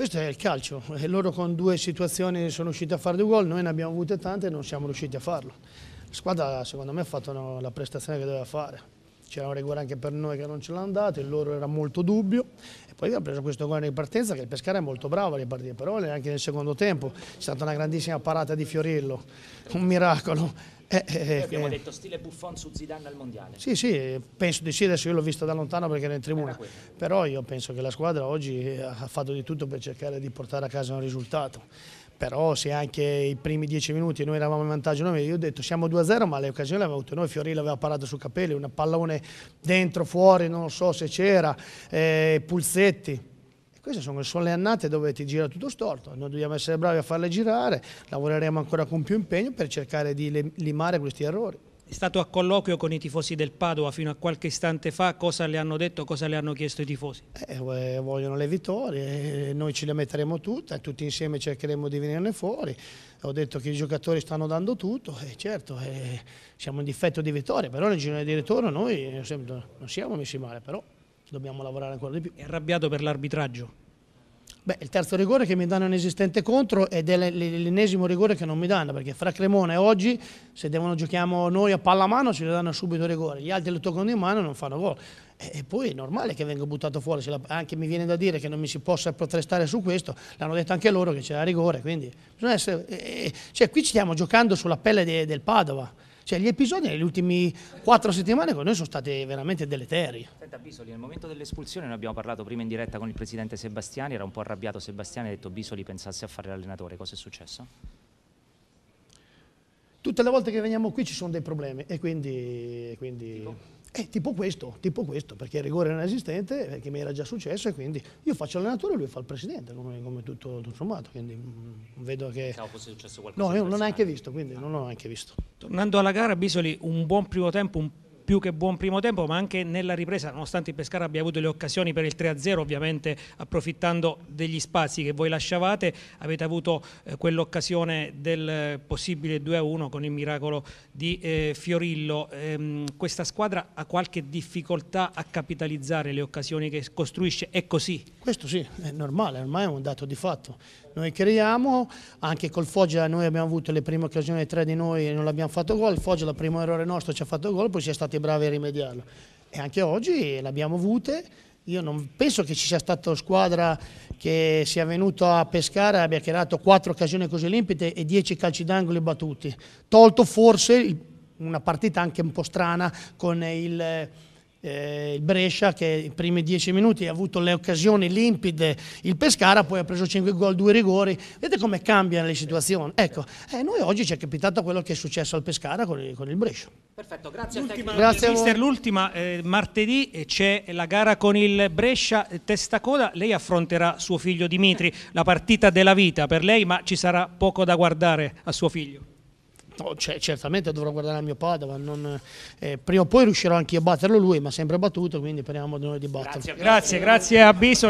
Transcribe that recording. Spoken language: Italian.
Questo è il calcio, e loro con due situazioni sono riusciti a fare due gol, noi ne abbiamo avute tante e non siamo riusciti a farlo. La squadra secondo me ha fatto la prestazione che doveva fare c'era c'erano regole anche per noi che non ce l'hanno dato, il loro era molto dubbio e poi abbiamo preso questo gol di partenza che il Pescara è molto bravo a ripartire, però anche nel secondo tempo c'è stata una grandissima parata di Fiorillo, un miracolo. Eh, eh, eh abbiamo eh. detto stile Buffon su Zidane al mondiale. Sì, sì, penso di sì, adesso io l'ho visto da lontano perché ero in tribuna, però io penso che la squadra oggi eh, ha fatto di tutto per cercare di portare a casa un risultato però se anche i primi dieci minuti noi eravamo in vantaggio, noi, io ho detto siamo 2-0 ma le occasioni le avevamo avute noi, Fiorello aveva parato su capelli, un pallone dentro, fuori, non so se c'era, eh, Pulsetti, queste sono, sono, le annate dove ti gira tutto storto, noi dobbiamo essere bravi a farle girare, lavoreremo ancora con più impegno per cercare di limare questi errori. È stato a colloquio con i tifosi del Padova fino a qualche istante fa, cosa le hanno detto, cosa le hanno chiesto i tifosi? Eh, eh vogliono le vittorie, eh, noi ce le metteremo tutte, tutti insieme cercheremo di venirne fuori. Ho detto che i giocatori stanno dando tutto e certo eh, siamo in difetto di vittorie, però nel girone di ritorno noi eh, non siamo messi male, però dobbiamo lavorare ancora di più. È arrabbiato per l'arbitraggio? Beh, il terzo rigore che mi danno un esistente contro ed è l'ennesimo rigore che non mi danno, perché fra Cremona e oggi, se devono giochiamo noi a palla pallamano, ce lo danno subito rigore, gli altri lo toccano in mano e non fanno gol. E poi è normale che venga buttato fuori, la, anche mi viene da dire che non mi si possa protestare su questo, l'hanno detto anche loro che c'era rigore, quindi essere, eh, cioè, qui stiamo giocando sulla pelle de, del Padova cioè, gli episodi nelle ultime quattro settimane con noi sono stati veramente deleteri. Senta Bisoli, nel momento dell'espulsione noi abbiamo parlato prima in diretta con il presidente Sebastiani, era un po' arrabbiato Sebastiani, ha detto Bisoli pensasse a fare l'allenatore, cosa è successo? Tutte le volte che veniamo qui ci sono dei problemi e quindi... quindi... Tipo? Eh, tipo questo, tipo questo, perché il rigore non esistente, perché mi era già successo e quindi io faccio allenatore e lui fa il presidente, come, come tutto, tutto, sommato, quindi mh, mm, vedo che... Pensavo fosse successo qualcosa. No, io non ho neanche visto, quindi no. non ho neanche visto. Tornando alla gara, Bisoli, un buon primo tempo, un più che buon primo tempo, ma anche nella ripresa, nonostante il Pescara abbia avuto le occasioni per il 3-0, ovviamente approfittando degli spazi che voi lasciavate, avete avuto eh, quell'occasione del eh, possibile 2-1 con il miracolo di eh, Fiorillo. Ehm, questa squadra ha qualche difficoltà a capitalizzare le occasioni che costruisce, è così? Questo sì, è normale, ormai è un dato di fatto. Noi creiamo, anche col Foggia noi abbiamo avuto le prime occasioni, tre di noi non l'abbiamo fatto gol, il Foggia il primo errore nostro ci ha fatto gol, poi si è stati anche bravi a rimediarlo. E anche oggi l'abbiamo avute. Io non penso che ci sia stata squadra che sia venuta a pescare e abbia creato quattro occasioni così limpide e dieci calci d'angolo battuti. Tolto forse una partita anche un po' strana con il eh, il Brescia che i primi dieci minuti ha avuto le occasioni limpide, il Pescara poi ha preso 5 gol, 2 rigori, vedete come cambiano le situazioni. Ecco, eh, noi oggi ci è capitato quello che è successo al Pescara con il, con il Brescia. Perfetto, grazie l'ultima, grazie Mister, l'ultima, eh, martedì c'è la gara con il Brescia eh, testa coda, lei affronterà suo figlio Dimitri, la partita della vita per lei, ma ci sarà poco da guardare a suo figlio. No, certo, certamente dovrò guardare il mio Padova, non, eh, prima o poi riuscirò anche io a batterlo lui, ma sempre battuto, quindi speriamo di noi di batterlo. Grazie, grazie, grazie a Bisoli.